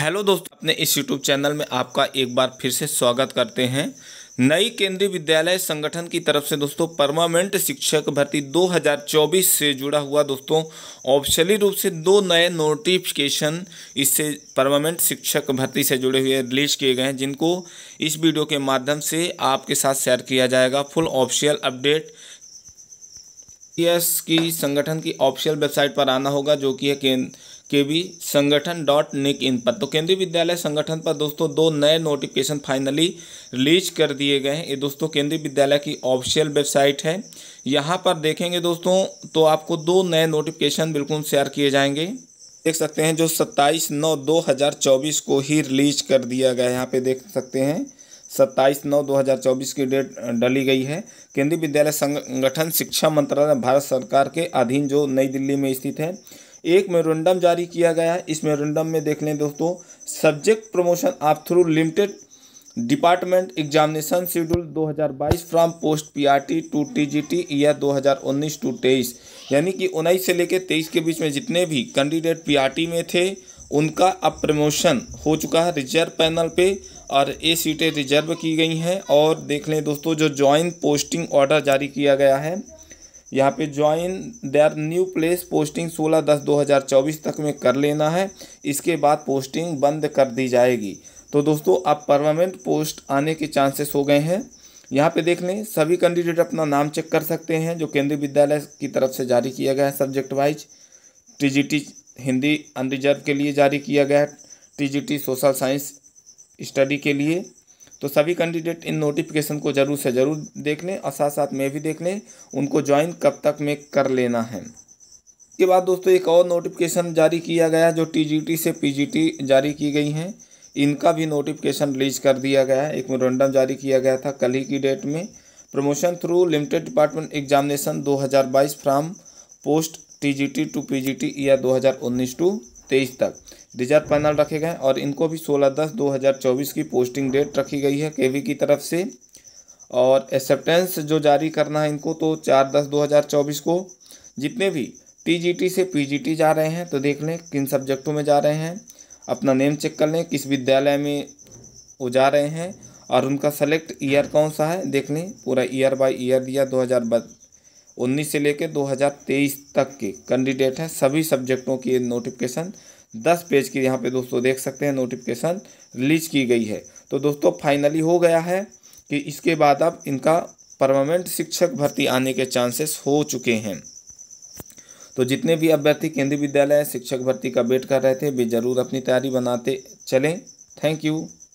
hello दोस्तों अपने इस यूट्यूब चैनल में आपका एक बार फिर से स्वागत करते हैं नई केंद्रीय विद्यालय संगठन की तरफ से दोस्तों परमानेंट शिक्षक भर्ती 2024 से जुड़ा हुआ दोस्तों ऑप्शनली रूप से दो नए नोटिफिकेशन इससे परमानेंट शिक्षक भर्ती से जुड़े हुए रिलीज किए गए हैं जिनको इस वीडियो के माध्यम से आपके साथ शेयर किया जाएगा फुल ऑफिशियल अपडेट एस की संगठन की ऑफिशियल वेबसाइट पर आना होगा जो कि है केंद्र के वी संगठन डॉट निक इन पर तो केंद्रीय विद्यालय संगठन पर दोस्तों दो नए नोटिफिकेशन फाइनली रिलीज कर दिए गए हैं ये दोस्तों केंद्रीय विद्यालय की ऑफिशियल वेबसाइट है यहाँ पर देखेंगे दोस्तों तो आपको दो नए नोटिफिकेशन बिल्कुल शेयर किए जाएंगे देख सकते हैं जो सत्ताईस नौ दो हज़ार चौबीस को ही रिलीज कर दिया गया है यहाँ पे देख सकते हैं सत्ताईस नौ दो हजार चौबीस की डेट डली गई है केंद्रीय विद्यालय संगठन शिक्षा मंत्रालय भारत सरकार के अधीन जो नई दिल्ली में स्थित है एक मेमोरेंडम जारी किया गया है इस मेमोरेंडम में देख लें दोस्तों सब्जेक्ट प्रमोशन आप through limited department examination schedule 2022 from post PRT to TGT year 2019 to 23 यानी कि उन्नीस से लेकर तेईस के बीच में जितने भी कैंडिडेट पीआरटी में थे उनका अब प्रमोशन हो चुका है रिजर्व पैनल पे और ए सीटें रिजर्व की गई हैं और देख लें दोस्तों जो जॉइंट पोस्टिंग ऑर्डर जारी किया गया है यहाँ पे join their new place posting 16 दस 2024 तक में कर लेना है इसके बाद पोस्टिंग बंद कर दी जाएगी तो दोस्तों अब परमानेंट पोस्ट आने के चांसेस हो गए हैं यहाँ पे देख लें सभी कैंडिडेट अपना नाम चेक कर सकते हैं जो केंद्रीय विद्यालय की तरफ से जारी किया गया है subject wise T Hindi unreserved के लिए जारी किया गया है टी सोशल साइंस स्टडी के लिए तो सभी कैंडिडेट इन नोटिफिकेशन को ज़रूर से ज़रूर देख लें और साथ साथ मैं भी देख लें उनको ज्वाइन कब तक में कर लेना है इसके बाद दोस्तों एक और नोटिफिकेशन जारी किया गया जो टीजीटी से पीजीटी जारी की गई हैं इनका भी नोटिफिकेशन रिलीज कर दिया गया एक मोरेंडम जारी किया गया था कल ही की डेट में promotion through limited department examination 2022 from post TGT to PGT year 2019 to तेईस तक रिजर्व पैनल रखे गए और इनको भी सोलह दस दो हज़ार चौबीस की पोस्टिंग डेट रखी गई है केवी की तरफ से और एक्सेप्टेंस जो जारी करना है इनको तो चार दस दो हज़ार चौबीस को जितने भी टीजीटी से पीजीटी जा रहे हैं तो देख लें किन सब्जेक्टों में जा रहे हैं अपना नेम चेक कर लें किस विद्यालय में वो जा रहे हैं और उनका सेलेक्ट ईयर कौन सा है देख लें पूरा ईयर बाई ईयर दिया दो हज़ार 19 से लेकर 2023 तक के कैंडिडेट हैं सभी सब्जेक्टों की नोटिफिकेशन 10 पेज की यहाँ पे दोस्तों देख सकते हैं नोटिफिकेशन रिलीज की गई है तो दोस्तों फाइनली हो गया है कि इसके बाद अब इनका परमानेंट शिक्षक भर्ती आने के चांसेस हो चुके हैं तो जितने भी अभ्यर्थी केंद्रीय विद्यालय शिक्षक भर्ती का वेट कर रहे थे वे जरूर अपनी तैयारी बनाते चलें थैंक यू